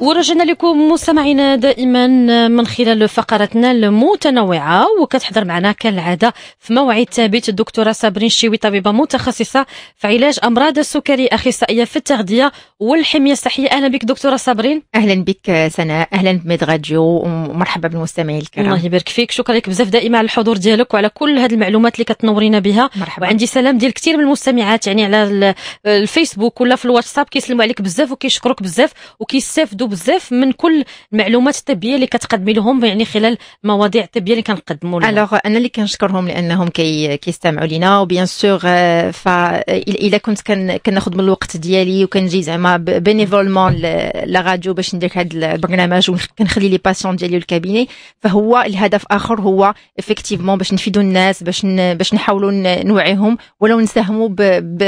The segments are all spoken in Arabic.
ورجعنا لكم مستمعينا دائما من خلال فقراتنا المتنوعة وكتحضر معنا كالعادة في موعد ثابت الدكتورة صابرين الشيوي طبيبة متخصصة في علاج أمراض السكري أخصائية في التغذية والحمية الصحية أهلا بك دكتورة صابرين أهلا بك سناء أهلا بميد ومرحبا بالمستمعين الكرام الله يبارك فيك شكرا لك بزاف دائما على الحضور ديالك وعلى كل هذه المعلومات اللي كتنورينا بها مرحبا وعندي سلام ديال كثير من المستمعات يعني على الفيسبوك ولا في الواتساب كيسلموا عليك بزاف وكيشكروك بزاف وكيستافدوا كيستافدوا بزاف من كل المعلومات الطبيه اللي كتقدمي لهم يعني خلال مواضيع الطبيه اللي كنقدموا لهم الوغ انا اللي كنشكرهم لانهم كي كيستمعوا لينا وبيان سور ف الا كنت كناخذ من الوقت ديالي وكنجي زعما بينيفولمون لا راديو باش ندير هذا البرنامج وكنخلي لي باسيون ديالي والكابيني فهو الهدف اخر هو افكتيفمون باش نفيدوا الناس باش باش نحاولوا نوعيهم ولو نساهموا ب, ب...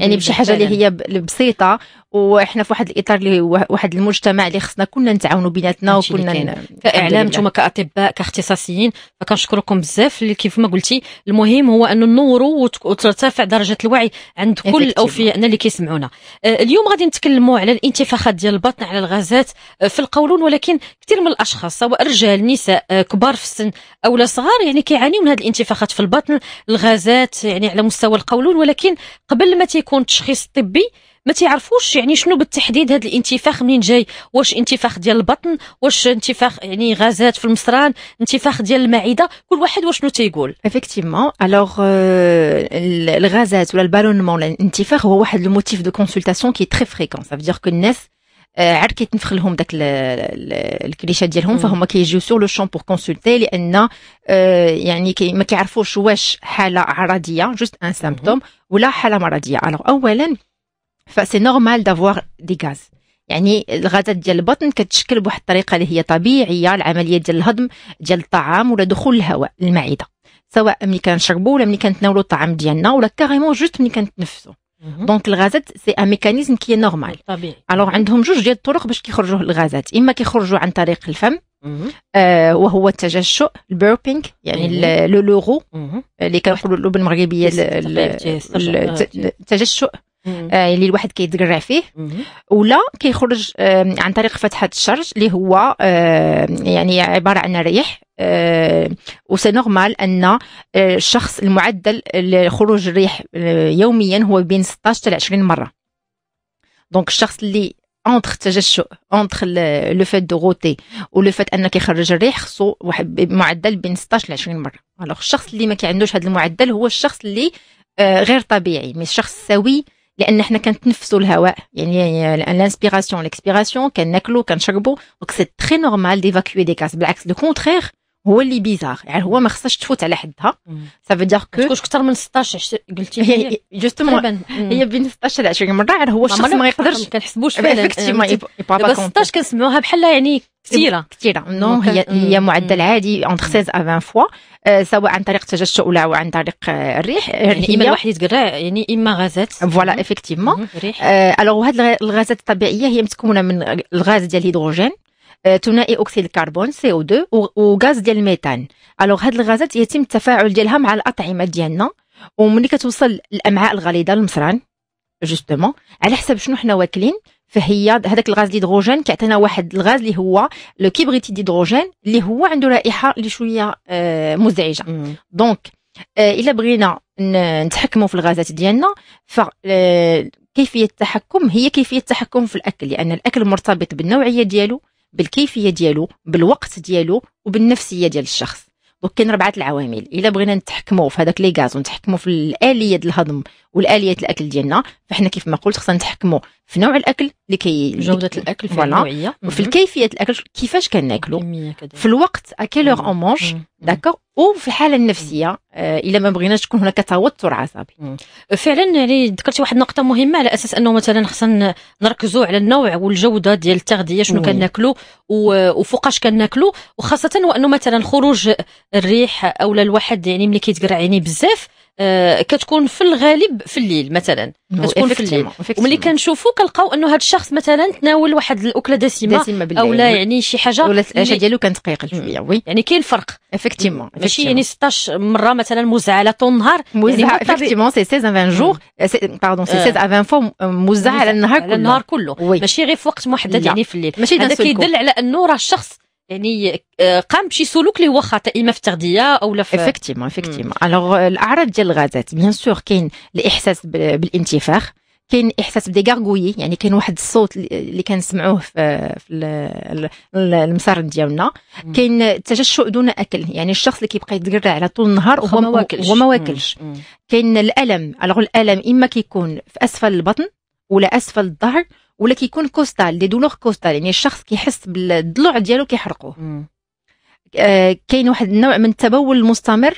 يعني بشي حاجه اللي هي بسيطه واحنا في واحد الاطار اللي واحد المجتمع اللي خصنا كلنا نتعاونوا بيناتنا وكنا كاعلام نتوما كاطباء كاختصاصيين فكنشكركم بزاف اللي كيف ما قلتي المهم هو انه ننوروا وترتفع درجه الوعي عند كل الاوفياءنا اللي كيسمعونا آه، اليوم غادي نتكلموا على الانتفاخات ديال البطن على الغازات آه، في القولون ولكن كثير من الاشخاص سواء رجال نساء آه، كبار في السن او لا صغار يعني كيعانيوا من هذه الانتفاخات في البطن الغازات يعني على مستوى القولون ولكن قبل ما تيكون التشخيص الطبي ما تيعرفوش يعني شنو بالتحديد هذا الانتفاخ منين جاي واش انتفاخ ديال البطن واش انتفاخ يعني غازات في المصران انتفاخ ديال المعده كل واحد واشنو تيقول افكتيفمون الوغ الغازات ولا البالونمون الانتفاخ هو واحد الموتيف دو كونسلتاسيون كي تري فريكون سافو دير كو الناس عاد كيتنفخ لهم داك الكليشات ديالهم فهم كيجيو سور لو شون بور كونسلتي لان يعني كي ما كيعرفوش واش حاله عرضيه جوست ان سامبتوم ولا حاله مرضيه الوغ اولا فسي نورمال دافوار دي غاز يعني الغازات ديال البطن كتشكل بواحد الطريقه اللي هي طبيعيه العمليه ديال الهضم ديال الطعام ولا دخول الهواء للمعده سواء ملي كنشربوا ولا ملي كنتناولوا الطعام ديالنا ولا كاريمون جوست ملي كنتنفسوا دونك mhm. الغازات سي ان ميكانيزم كي نورمال طبيعي الوغ عندهم جوج ديال الطرق باش كيخرجوا الغازات اما كيخرجوا عن طريق الفم mhm. آه وهو التجشؤ البيربينغ يعني أيوه. لو لوغو mhm. اللي كنقولوا بالمغربيه التجشؤ آه اللي الواحد كيتقرع فيه ولا كيخرج عن طريق فتحه الشرج اللي هو يعني عباره عن ريح آه وسي نورمال ان الشخص المعدل لخروج الريح آه، يوميا هو بين 16 حتى 20 مره دونك الشخص اللي اونتر التجشؤ اونتر لو فات دو غوتي لو فات ان كيخرج الريح خصو واحد معدل بين 16 ل 20 مره الوغ الشخص اللي ما كيعندوش هذا المعدل هو الشخص اللي آه، غير طبيعي مي شخص سوي لان حنا كنتنفسوا الهواء يعني الانسبيراسيون ليكسبيراسيون كناكلوا كنشربوا دونك سي تري نورمال ديفاكوي دي كاس بالعكس لو كونترير هو اللي بيزار يعني هو ما خصهاش تفوت على حدها سا فو دير كو تكونش اكثر من 16 قلتي هي جوستومون هي بين 16 ل 20 مره يعني هو الشخص ما يقدرش ما كنحسبوش إيه، فعلا 16 يعني كنسمعوها بحال يعني كثيره كثيره نو هي هي معدل عادي اونتر 16 ا 20 فوا سواء عن طريق التجشؤ ولا عن طريق الريح يعني اما الواحد يتقرا يعني اما غازات فوالا افيكتيفمون الوغ هاد الغازات الطبيعيه هي متكونه من الغاز ديال الهيدروجين ثنائي اكسيد الكربون سي او 2 وغاز ديال الميثان الوغ هاد الغازات يتم التفاعل ديالها مع الاطعمه ديالنا وملي كتوصل الامعاء الغليظه للمصران جوستومون على حسب شنو حنا واكلين فهي هذاك الغاز الهيدروجين كيعطينا واحد الغاز اللي هو لو كيبريتي ديدروجين اللي هو عنده رائحه اللي شويه آه، مزعجه دونك آه، الا بغينا نتحكموا في الغازات ديالنا ف آه، كيفيه التحكم هي كيفيه التحكم في الاكل لان الاكل مرتبط بالنوعيه ديالو بالكيفيه ديالو بالوقت ديالو وبالنفسيه ديال الشخص دونك كاين ربعه العوامل الا بغينا نتحكموا في هذاك لي غاز ونتحكموا في الاليه ديال الهضم والاليه الاكل ديالنا فحنا كيف ما قلت خصنا نتحكموا في نوع الاكل اللي كي جوده الاكل في النوعيه وفي الكيفيه الاكل كيفاش كناكلو في الوقت اكيلور اون مونج داكوغ وفي الحاله النفسيه آه، الا ما بغيناش تكون هناك توتر عصبي أه، فعلا يعني ذكرتي واحد النقطه مهمه على اساس انه مثلا خصنا نركزوا على النوع والجوده ديال التغذيه شنو كناكلو وفوقاش كناكلو وخاصه وانه مثلا خروج الريح اولا الواحد يعني ملي كيتقرع يعني بزاف آه، كتكون في الغالب في الليل مثلا كتكون في الليل وملي كنشوفو كنلقاو انه هذا الشخص مثلا تناول واحد الاكله دسمه دسمه او لا يعني شي حاجه ولا العشاء ديالو كانت قيقل شويه وي يعني كاين فرق افكتيمون ماشي يعني 16 مره مثلا مزعله طول النهار موزعه افكتيمون سي 16 20 جور باردون سي 16 20 فوا مزعله النهار كله النهار كله ماشي غير في وقت محدد يعني في الليل هذا كيدل على انه راه الشخص يعني آه، قام بشي سلوك اللي هو خطا اما في التغذيه او لا في افكتيمون افكتيمون الوغ الاعراض ديال الغازات بيان سور كاين الاحساس بالانتفاخ كاين احساس بدي يعني كاين واحد الصوت اللي كنسمعوه في, في المسار ديالنا كاين التجشؤ دون اكل يعني الشخص اللي كيبقى يتقرع على طول النهار وهو ما واكلش وما واكلش كاين الالم الوغ الالم اما كيكون في اسفل البطن ولا اسفل الظهر ولا كيكون كوستال دي دولوغ كوستال يعني الشخص كيحس بالضلوع ديالو كيحرقوه آه كاين واحد النوع من التبول المستمر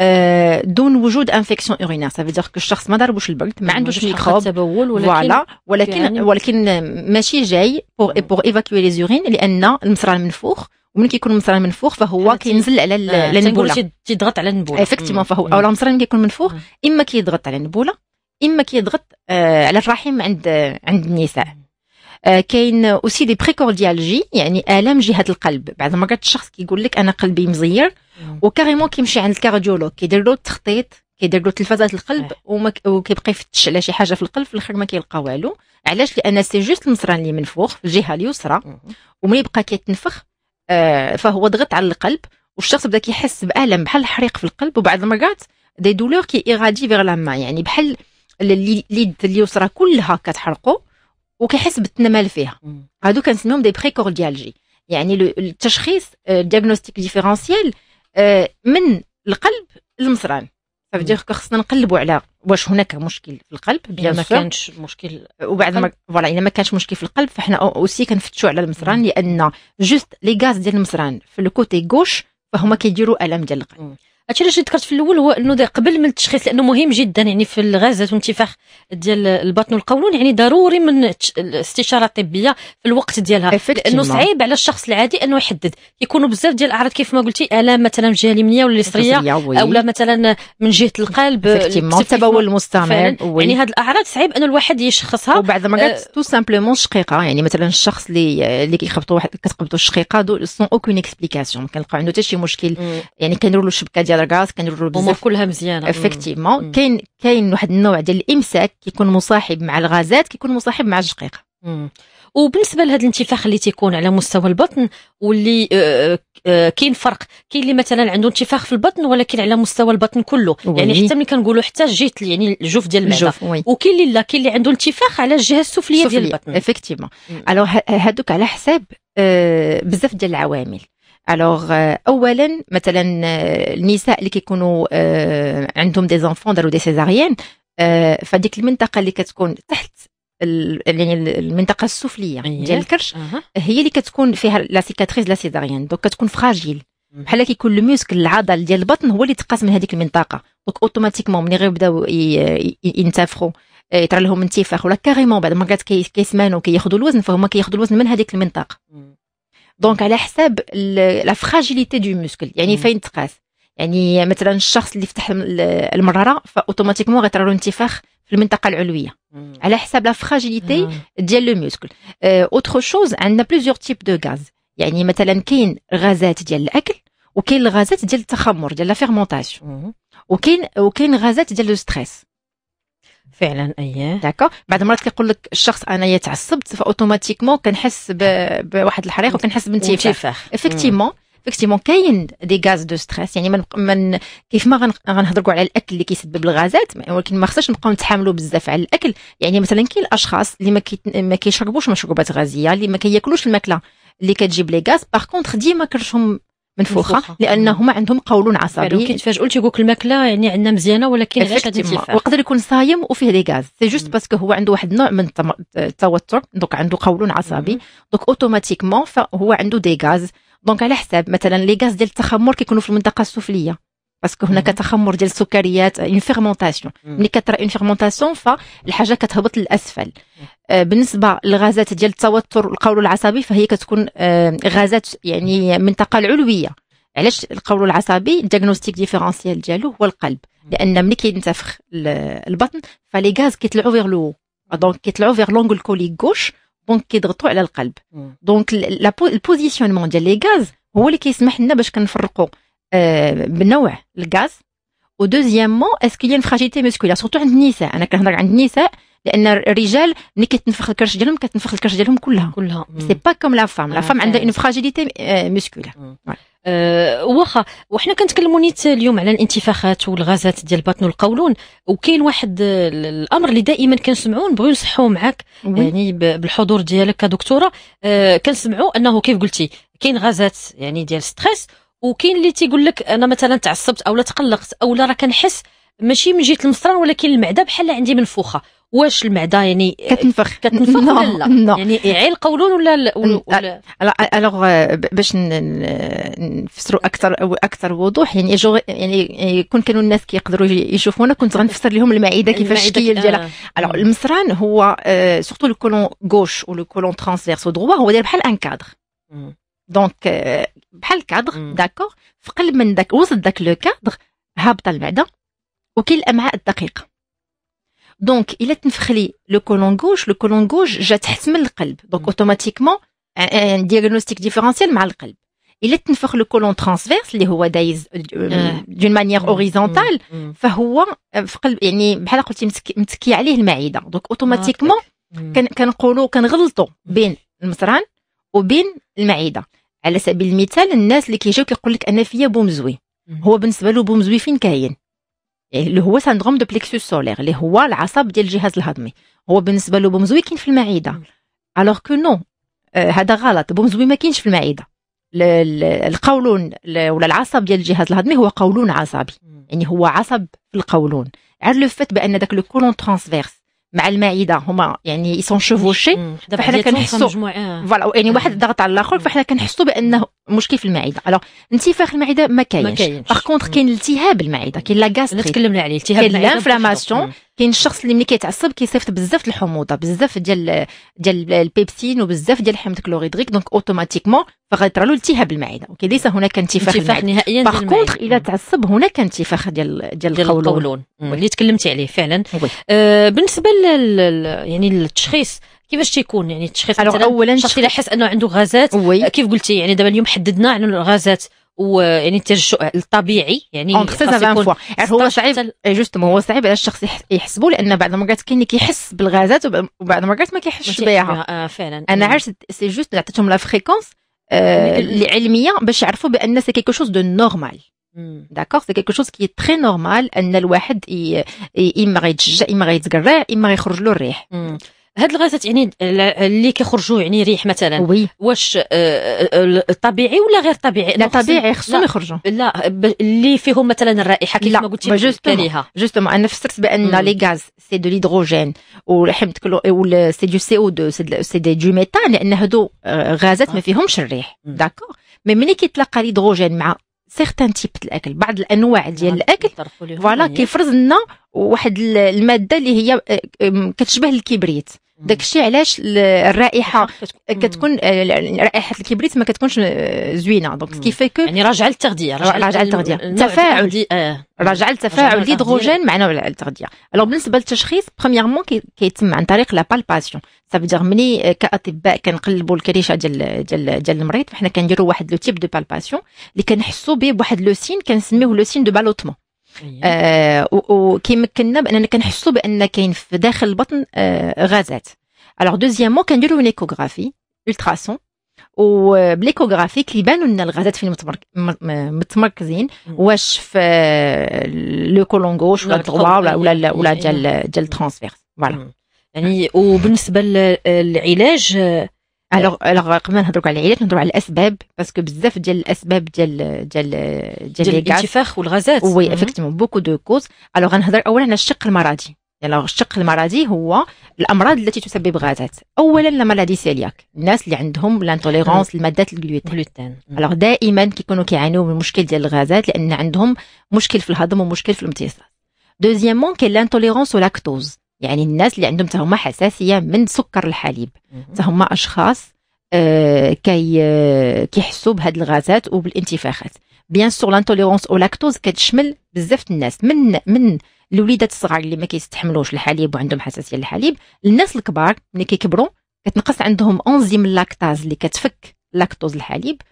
آه دون وجود انفيكسيون اورينير سافي دير كو الشخص ما ضربوش البرد ما طيب، عندوش ميكروب تبول ولكن فوالا ولكن يعني ولكن ماشي جاي بور بور ايفاكوي لي زورين لان المصرى المنفوخ ومن كيكون المصرى منفوخ فهو كينزل على آه، النبوله تيضغط على النبوله افكتيمون فهو او المصرى ملي كيكون منفوخ اما كيضغط على النبوله اما كيضغط آه، على الرحم عند عند النساء آه، كاين اوسي دي بريكورديالجي يعني الام جهه القلب بعض المرات الشخص كيقول لك انا قلبي مزير وكاريمون كيمشي عند الكارديولوج كيدير له التخطيط كيدير له تلفازات القلب وكيبقى يفتش على شي حاجه في القلب في الاخر ما كيلقى والو علاش لان سي جوست المصران اللي منفوخ في الجهه اليسرى وملي يبقى كيتنفخ آه، فهو ضغط على القلب والشخص بدا كيحس بالم بحال الحريق في القلب وبعض المرات دي دولور كي ايغادي فيغ لا يعني بحال اليد اليسرى كلها كتحرقوا وكيحس بالتنمل فيها هادو كنسميهم دي بريكورديالجي يعني التشخيص دياغنوستيك آه، ديفيرونسييل آه، من القلب للمصران فبدير خصنا نقلبوا على واش هناك مشكل في القلب بيان ما كانش مشكل آه، وبعد ما فوالا الا ما كانش مشكل في القلب فاحنا اوسي كنفتشوا على المصران لان جوست لي غاز ديال المصران في الكوتي غوش فهما كيديروا الام ديال القلب هادشي اللي ذكرت في الاول هو انه قبل من التشخيص لانه مهم جدا يعني في الغازات وانتفاخ ديال البطن والقولون يعني ضروري من الاستشاره الطبيه في الوقت ديالها لانه صعيب على الشخص العادي انه يحدد يكونوا بزاف ديال الاعراض كيف ما قلتي الام مثلا الجهه اليمنيه ولا اليسريه اولا مثلا من جهه القلب التبول المستمر يعني هاد الاعراض صعيب انه الواحد يشخصها وبعض المرات أه تو سامبلومون شقيقه يعني مثلا الشخص اللي اللي كيخبطوا واحد كتقبطوا الشقيقه سون اوكين اكسبليكاسيون كنلقاو عنده حتى شي مشكل يعني كنديروا له شبكه ديال ديال الغاز كنديروا بزاف الامور كلها مزيانه افكتيفمون كاين كاين واحد النوع ديال الامساك كيكون مصاحب مع الغازات كيكون مصاحب مع الشقيقه وبالنسبه لهذا الانتفاخ اللي تيكون على مستوى البطن واللي آه، آه، آه، كاين فرق كاين اللي مثلا عنده انتفاخ في البطن ولكن على مستوى البطن كله وي. يعني حتى ملي كنقولوا حتى جيت يعني الجوف ديال المعده وكاين اللي لا كاين اللي عنده انتفاخ على الجهه السفليه ديال البطن افكتيفمون الو هادوك على حساب بزاف ديال العوامل الوغ euh, اولا مثلا آه، النساء اللي كيكونوا آه، عندهم دي زونفون داروا دي سيزاريان فديك المنطقه اللي كتكون تحت يعني المنطقه السفليه ديال يعني الكرش هي اللي كتكون فيها لا سيكاتريز لا سيزاريان دونك كتكون فراجيل بحال كيكون الموسكل العضل ديال البطن هو اللي تقاس من هذيك المنطقه دونك اوتوماتيكمون ملي غيبداو ينتفخوا آه، يطرى لهم انتفاخ ولا كاريمون بعد ما كيسمانوا كياخذوا الوزن فهما كياخذوا الوزن من هذيك المنطقه دونك على حساب لا فراجيليتي دو موسكل يعني فين تقاس يعني مثلا الشخص اللي فتح المراره فاوتوماتيكمون غيطرا له انتفاخ في المنطقه العلويه mm. على حساب لا فراجيليتي mm. ديال لو موسكل اوتر شوز عندنا بليزيور تيب دو غاز يعني مثلا كاين غازات ديال الاكل وكاين الغازات ديال التخمر ديال لا فيرمونتاسيون mm. وكاين وكاين غازات ديال لو ستريس فعلا اييه داكا بعد مرات كيقول لك الشخص انايا تعصبت فاوتوماتيكمون كنحس بواحد الحريق وكنحس بانتفاخ افكتيمون افكتيمون كاين دي غاز دو ستريس يعني من, من كيف ما غنهضروا على الاكل اللي كيسبب الغازات ولكن ما خصناش نبقاو نتحاملوا بزاف على الاكل يعني مثلا كاين الاشخاص اللي ما, كي ما كيشربوش مشروبات غازيه اللي ما كياكلوش الماكله اللي كتجيب لي غاز باغ كونتخ ديما كرشهم منفوخه, منفوخة. لان هما عندهم قول عصبي كيتفاجئوا تيقول لك الماكله يعني عندنا مزيانه ولكن علاش هذا الانتفاخ ويقدر يكون صايم وفيه لي غاز سي جوست باسكو هو عنده واحد النوع من التوتر دونك عنده قول عصبي دونك اوتوماتيكمون فهو عنده دي غاز دونك على حساب مثلا لي غاز ديال التخمر كيكونوا في المنطقه السفليه باسكو هناك تخمر ديال السكريات اون فيرمونتاسيون ملي كترى اون فيرمونتاسيون فالحاجه كتهبط للاسفل آه، بالنسبه للغازات ديال التوتر القول العصبي فهي كتكون آه، غازات يعني منطقه العلويه علاش القول العصبي الدياغنوستيك ديفيرونسيال ديالو هو القلب لان ملي كينتفخ البطن فلي غاز كيطلعوا فيغ لو دونك كيطلعوا فيغ لونغول كولي غوش دونك كيضغطوا على القلب دونك البوزيسيونمون ديال لي غاز هو اللي كيسمح لنا باش كنفرقوا Euh, بنوع الغاز ودوزيامون اسكو كاين فراجيتي مسكولا سورتو عند النساء انا كنهضر عند النساء لان الرجال ملي كتنفخ الكرش ديالهم كتنفخ الكرش ديالهم كلها كلها سي با كوم لا فام لا فام عندها اون فراجيليتي مسكولا واخا وحنا كنتكلموا نيت اليوم على الانتفاخات والغازات ديال البطن والقولون وكاين واحد الامر اللي دائما كنسمعوه نبغيو نصحوه معاك يعني بالحضور ديالك كدكتوره أه، كنسمعوا انه كيف قلتي كاين غازات يعني ديال ستريس وكاين اللي تيقول لك انا مثلا تعصبت اولا تقلقت اولا راه كنحس ماشي من جهه المصران ولكن المعده بحال عندي منفوخه واش المعده يعني آه، كتنفخ كتنفخ ولا لا يعني عيل القولون ولا ولا الوغ آه، باش نفسروا اكثر اكثر وضوح يعني جو يعني كون كانوا الناس كيقدروا يشوفونا كنت غنفسر لهم المعده كيفاش الشكل ديالها الوغ آه. المصران هو سورتو لو كولون غوش ولو كولون ترانسفيرس دروا هو داير بحال ان كادر دونك euh, بحال الكادغ داكور في قلب من داك وسط داك لو كادغ هابطه المعده وكاين الامعاء الدقيقه دونك الا تنفخلي لو كولون غوش لو كولون غوش جا تحت من القلب دونك اوتوماتيكمون ديغنوستيك ديفيرونسيال مع القلب الا تنفخ لو كولون ترانسفيرس اللي هو دايز دون مانيير اوريزونتال فهو آه، في قلب يعني بحال قلتي متكي عليه المعده دونك آه، اوتوماتيكمون كنقولوا كنغلطوا بين المصران وبين المعده على سبيل المثال الناس اللي كيجيو كيقول لك انا فيا بومزوي هو بالنسبه له بومزوي فين كاين يعني اللي هو سندروم دو بليكسوس سولير اللي هو العصب ديال الجهاز الهضمي هو بالنسبه له بومزوي كاين في المعده الوغ كو نو هذا غلط بومزوي ما كاينش في المعده القولون ولا العصب ديال الجهاز الهضمي هو قولون عصبي يعني هو عصب في القولون عاد لو فات بان داك لو كولون ترانسفيرس مع المعده هما يعني يسون شوفوشي فحنا كنحسوا فوالا يعني واحد ضغط على الاخر فحنا كنحسوا بانه مشكل في المعده الوغ انتفاخ المعده ما كاينش باغ كونتر كاين التهاب المعده كاين لا غاستريت تكلمنا عليه التهاب كاين لانفلاماسيون كاين الشخص اللي ملي كيتعصب كيصيفط بزاف الحموضه بزاف ديال ديال البيبسين وبزاف ديال الحمض كلوريدريك دونك اوتوماتيكمون فغيطرى له التهاب المعده اوكي ليس هناك انتفاخ انتفاخ نهائيا باغ كونتخ الا تعصب هناك انتفاخ ديال ديال القولون اللي تكلمتي عليه فعلا آه بالنسبه لل يعني للتشخيص كيفاش تيكون يعني التشخيص اولا شخص الا حس انه عنده غازات كيف قلتي يعني دابا اليوم حددنا على الغازات ويعني الترشح الطبيعي يعني اون 16 20 فوا هو صعيب إيه، جوستومون هو صعيب على الشخص يحسبوا لان بعض المرات كاين اللي كيحس بالغازات وبعض المرات ما كيحسش بها آه، فعلا انا عرفت سي جوست عطيتهم لا فريكونس العلميه باش يعرفوا بان سي كيكو شوز دو نورمال داكوغ سي كيكو شوز كي تري نورمال ان الواحد اما غيتشجع اما غيتقرع اما غيخرج له الريح هاد الغازات يعني اللي كيخرجوا يعني ريح مثلا وي. واش آه، آه، آه، طبيعي ولا غير طبيعي لا طبيعي خصهم يخرجوا لا اللي فيهم مثلا الرائحه كيف ما قلتي جوستومون جوستومون انا فسرت بان لي غاز سي دو ليدروجين وحمض كلو سي دو سي او 2 سي دي دو ميتان لان هادو غازات ما فيهمش الريح داكور مي ملي كيتلاقى ليدروجين مع سيغتان تيب الاكل بعض الانواع ديال الاكل فوالا كيفرز لنا واحد الماده اللي هي كتشبه الكبريت داكشي علاش الرائحه كتكون رائحه الكبريت ما كتكونش زوينه دونك كو يعني راجعه للتغذيه راجعه للتغذيه التفاعل آه. راجعه للتفاعل الهيدروجين مع نوع التغذيه الوغ بالنسبه للتشخيص برومييرمون كيتم عن طريق لا بالباسيون سافيدير ملي كاطباء كنقلبوا الكريشه ديال ديال ديال المريض فحنا كنديروا واحد لو تيب دو بالباسيون اللي كنحسوا به بواحد لو سين كنسميوه لو سين دو بالوتمون آه إيه. وكيمكننا باننا كنحسوا بان كاين في داخل البطن آه غازات الوغ دوزيامو كنديروا ليكوغرافي التراسون وبليكوغرافي كيبانوا لنا الغازات فين متمركزين واش في لو كولون غوش ولا ولا إيه، ولا ولا ديال ديال الترانسفيرس فوالا يعني وبالنسبه للعلاج الوغ الوغ قبل ما نهضروا على العلاج نهضروا على الاسباب باسكو بزاف ديال الاسباب ديال ديال ديال, الانتفاخ والغازات وي افكتيمون بوكو دو كوز الوغ غنهضر اولا على الشق المرضي يعني الشق المرضي هو الامراض التي تسبب غازات اولا لا مالادي سيلياك الناس اللي عندهم لانتوليرونس لماده الجلوتين الوغ دائما كيكونوا كيعانيو من مشكل ديال الغازات لان عندهم مشكل في الهضم ومشكل في الامتصاص دوزيامون كاين لانتوليرونس ولاكتوز يعني الناس اللي عندهم تهما حساسيه من سكر الحليب تهما اشخاص آه، كي آه، كيحسوا بهاد الغازات وبالانتفاخات بيان سور لانتوليرونس او لاكتوز كتشمل بزاف الناس من من الوليدات الصغار اللي ما كيستحملوش الحليب وعندهم حساسيه للحليب الناس الكبار ملي كيكبروا كتنقص عندهم انزيم اللاكتاز اللي كتفك لاكتوز الحليب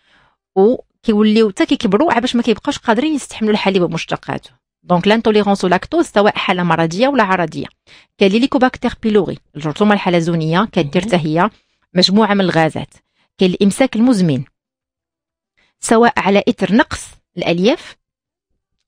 وكيوليو حتى كيكبروا باش ما كيبقاوش قادرين يستحملوا الحليب ومشتقاته دونك لانتوليرونس لاكتوز سواء حاله مرضيه ولا عرضيه كاين كاليليكوباكتير بيلوري الجرثومه الحلزونيه كدير حتى هي مجموعه من الغازات كاين الامساك المزمن سواء على اثر نقص الالياف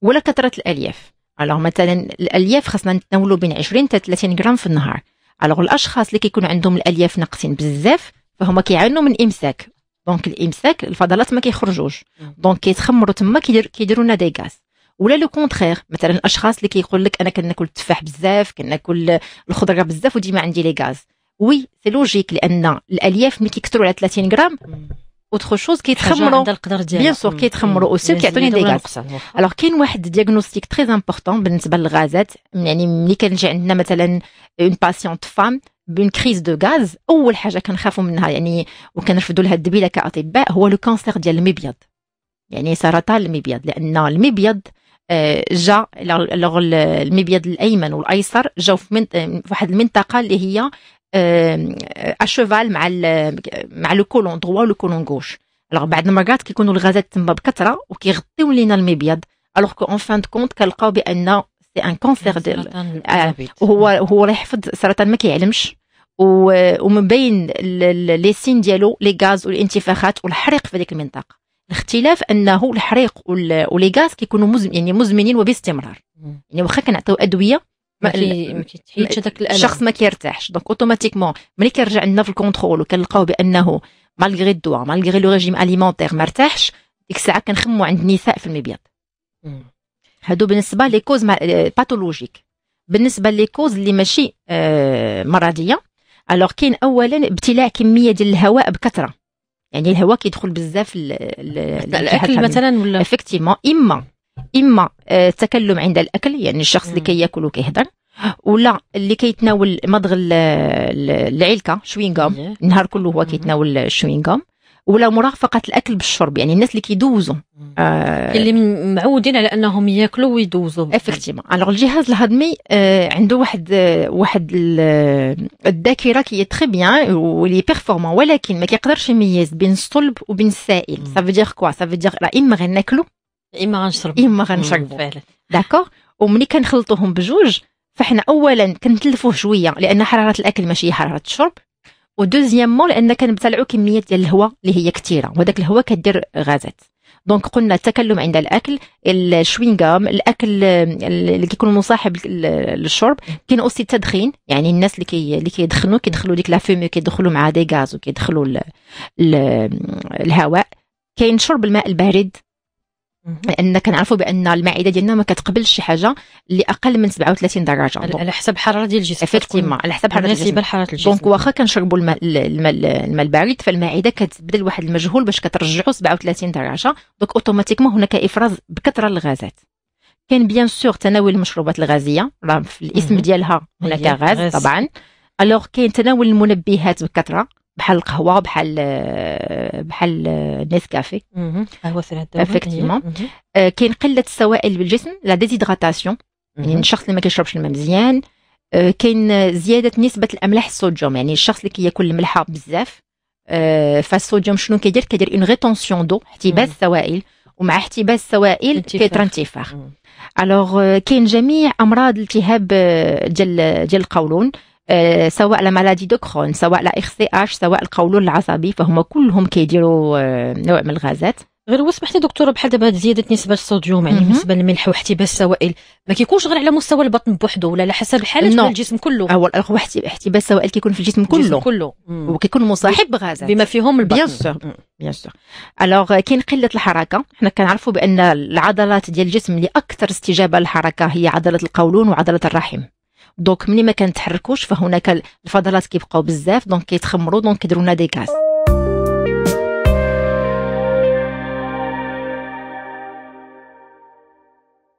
ولا كثره الالياف الوغ مثلا الالياف خاصنا نتناولو بين 20 حتى 30 غرام في النهار الوغ الاشخاص اللي كيكون عندهم الالياف ناقصين بزاف فهما كيعانوا من امساك دونك الامساك الفضلات ما كيخرجوش دونك كيتخمروا تما كيديروا لنا دي غاز ولا لو كونترير مثلا الاشخاص اللي كيقول لك انا كناكل التفاح بزاف كناكل الخضره بزاف وديما عندي لي غاز وي سي لوجيك لان الالياف ملي كيكثروا على 30 غرام اوتخو شوز كيتخمروا بيان سور كيتخمروا اوسي وكيعطوني دي غاز الوغ كاين واحد دياغنوستيك تري امبورطون بالنسبه للغازات يعني ملي كنجي عندنا مثلا اون باسيونت فام بون كريز دو غاز اول حاجه كنخافوا منها يعني وكنرفضوا لها الدبيله كاطباء هو لو كانسير ديال المبيض يعني سرطان المبيض لان المبيض آه، جا المبيض الايمن والايسر جاو في واحد المنطقه اللي هي اشوفال آه، مع مع لو كولون دروا لو كولون غوش الوغ بعض المرات كيكونوا الغازات تما بكثره وكيغطيو لينا المبيض الوغ كو اون فان كونت كنلقاو بان سي ان كونسير ديال هو هو يحفظ السرطان ما كيعلمش ومن بين لي سين ديالو لي غاز والانتفاخات والحريق في هذيك المنطقه اختلاف انه الحريق ولي غاز كيكونوا مزم يعني مزمنين وباستمرار يعني واخا كنعطيو ادويه ما كيتحيدش هذاك الالم الشخص ما كيرتاحش دونك اوتوماتيكمون ملي كيرجع لنا في الكونترول وكنلقاو بانه مالغري الدواء مالغري لو ريجيم اليمونتيغ ما ارتاحش ديك الساعه كنخمو عند النساء في المبيض هادو بالنسبه لي كوز باثولوجيك بالنسبه لي كوز اللي ماشي آه، مرضيه الوغ كاين اولا ابتلاع كميه ديال الهواء بكثره يعني الهواء كيدخل بزاف الاكل مثلا ولا افكتيفمون اما اما آه، التكلم عند الاكل يعني الشخص اللي كياكل وكيهضر ولا اللي كيتناول مضغ العلكه شوينغام النهار كله هو كيتناول الشوينغام ولا مرافقه الاكل بالشرب يعني الناس اللي كيدوزوا آه اللي معودين على انهم ياكلوا ويدوزوا افكتيما الوغ الجهاز الهضمي آه عنده واحد آه واحد euh، الذاكره كي تري بيان ولي بيرفورمون ولكن ما كيقدرش يميز بين الصلب وبين السائل سا فيديغ كوا سا فيديغ راه اما غناكلوا اما غنشربوا اما غنشربوا داكوغ داكور وملي كنخلطوهم بجوج فاحنا اولا كنتلفوه شويه لان حراره الاكل ماشي حراره الشرب ودوزيامون لان كنبتلعوا كميه ديال الهواء اللي هي كثيره وهذاك الهواء كدير غازات دونك قلنا التكلم عند الاكل الشوينغام الاكل اللي كيكون مصاحب للشرب كاين اوسي التدخين يعني الناس اللي كي اللي كيدخنوا كيدخلوا ديك لا فومي كيدخلوا مع دي غاز وكيدخلوا الهواء كاين شرب الماء البارد لان كنعرفوا بان المعده ديالنا ما كتقبلش شي حاجه اللي اقل من 37 درجه على حسب الحراره ديال الجسم افكتيما على حسب حراره الجسم حراره الجسم دونك واخا كنشربوا الماء الماء البارد فالمعده كتبدل واحد المجهول باش كترجعوا 37 درجه دونك اوتوماتيكمون هناك افراز بكثره الغازات كاين بيان سور تناول المشروبات الغازيه راه في الاسم ديالها هناك غاز طبعا الوغ كاين تناول المنبهات بكثره بحال القهوه بحال بحال نيسكافي قهوه افكتيفمون آه، كاين قله السوائل بالجسم لا ديزيدغاتاسيون يعني الشخص اللي ما كيشربش الماء مزيان آه، كاين زياده نسبه الاملاح الصوديوم يعني الشخص اللي كياكل الملحه بزاف آه، فالصوديوم شنو كيدير كيدير اون ريتونسيون دو احتباس سوائل ومع احتباس السوائل كيطرى انتفاخ الوغ كاين جميع امراض الالتهاب ديال ديال القولون آه، سواء مالادي دو كرون سواء لا اخ سي اش سواء القولون العصبي فهم كلهم كيديروا آه، نوع من الغازات غير هو سمحتي دكتوره بحال دابا زياده نسبه الصوديوم يعني بالنسبه للملح واحتباس السوائل ما كيكونش غير على مستوى البطن بوحده ولا على حسب الحاله no. الجسم كله هو احتباس السوائل كيكون في الجسم كله الجسم كله وكيكون مصاحب بغازات بما فيهم البطن بيان سور بيان سور الوغ كاين قله الحركه حنا كنعرفوا بان العضلات ديال الجسم اللي اكثر استجابه للحركه هي عضله القولون وعضله الرحم دونك ملي ما كنتحركوش فهناك الفضلات كيبقاو بزاف دونك كيتخمروا دونك كيديروا لنا دي غاز